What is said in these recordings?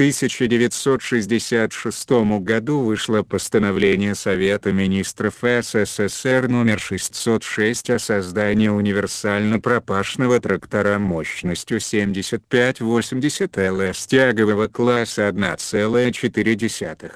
1966 году вышло постановление Совета министров СССР номер 606 о создании универсально-пропашного трактора мощностью 75-80 ЛС тягового класса 1,4.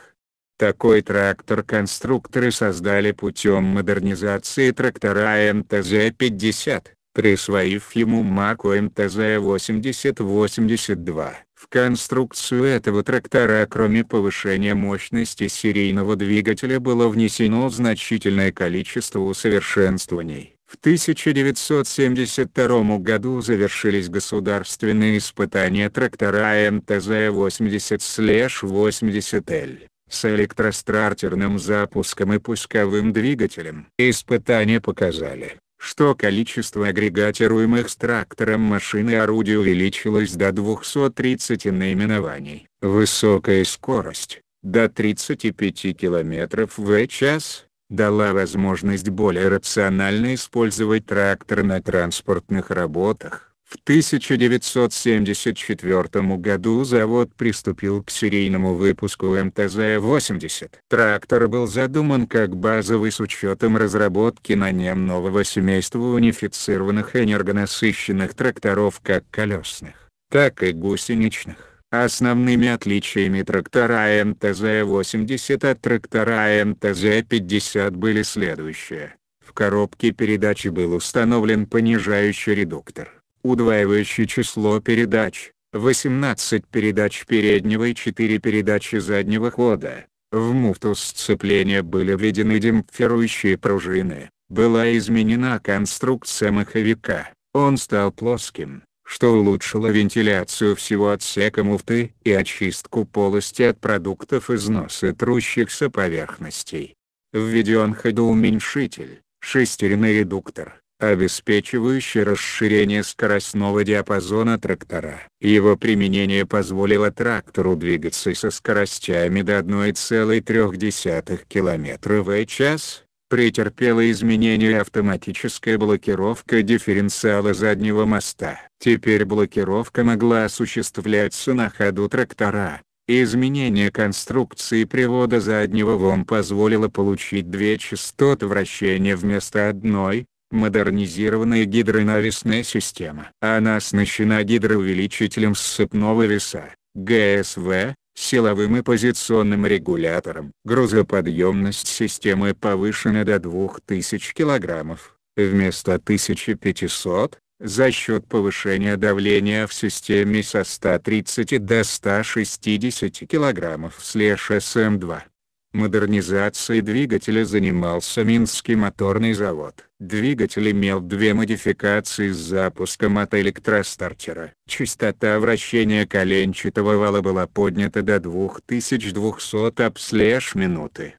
Такой трактор конструкторы создали путем модернизации трактора МТЗ-50, присвоив ему марку МТЗ-8082. В конструкцию этого трактора кроме повышения мощности серийного двигателя было внесено значительное количество усовершенствований. В 1972 году завершились государственные испытания трактора МТЗ-80-80Л с электростартерным запуском и пусковым двигателем. Испытания показали, что количество агрегатируемых с трактором машины орудий увеличилось до 230 наименований. Высокая скорость, до 35 км в час, дала возможность более рационально использовать трактор на транспортных работах в 1974 году завод приступил к серийному выпуску МТЗ-80. Трактор был задуман как базовый с учетом разработки на нем нового семейства унифицированных энергонасыщенных тракторов как колесных, так и гусеничных. Основными отличиями трактора МТЗ-80 от трактора МТЗ-50 были следующие. В коробке передачи был установлен понижающий редуктор удваивающий число передач, 18 передач переднего и 4 передачи заднего хода. В муфту сцепления были введены демпфирующие пружины, была изменена конструкция маховика, он стал плоским, что улучшило вентиляцию всего отсека муфты и очистку полости от продуктов износа трущихся поверхностей. Введен ходоуменьшитель, шестеренный редуктор, обеспечивающий расширение скоростного диапазона трактора. Его применение позволило трактору двигаться со скоростями до 1,3 км в час, претерпела изменение автоматическая блокировка дифференциала заднего моста. Теперь блокировка могла осуществляться на ходу трактора. Изменение конструкции привода заднего ВОМ позволило получить две частоты вращения вместо одной, модернизированная гидронавесная система. Она оснащена гидроувеличителем ссыпного веса, ГСВ, силовым и позиционным регулятором. Грузоподъемность системы повышена до 2000 кг, вместо 1500, за счет повышения давления в системе со 130 до 160 кг слеж СМ2. Модернизацией двигателя занимался Минский моторный завод. Двигатель имел две модификации с запуском от электростартера. Частота вращения коленчатого вала была поднята до 2200 обслеж минуты.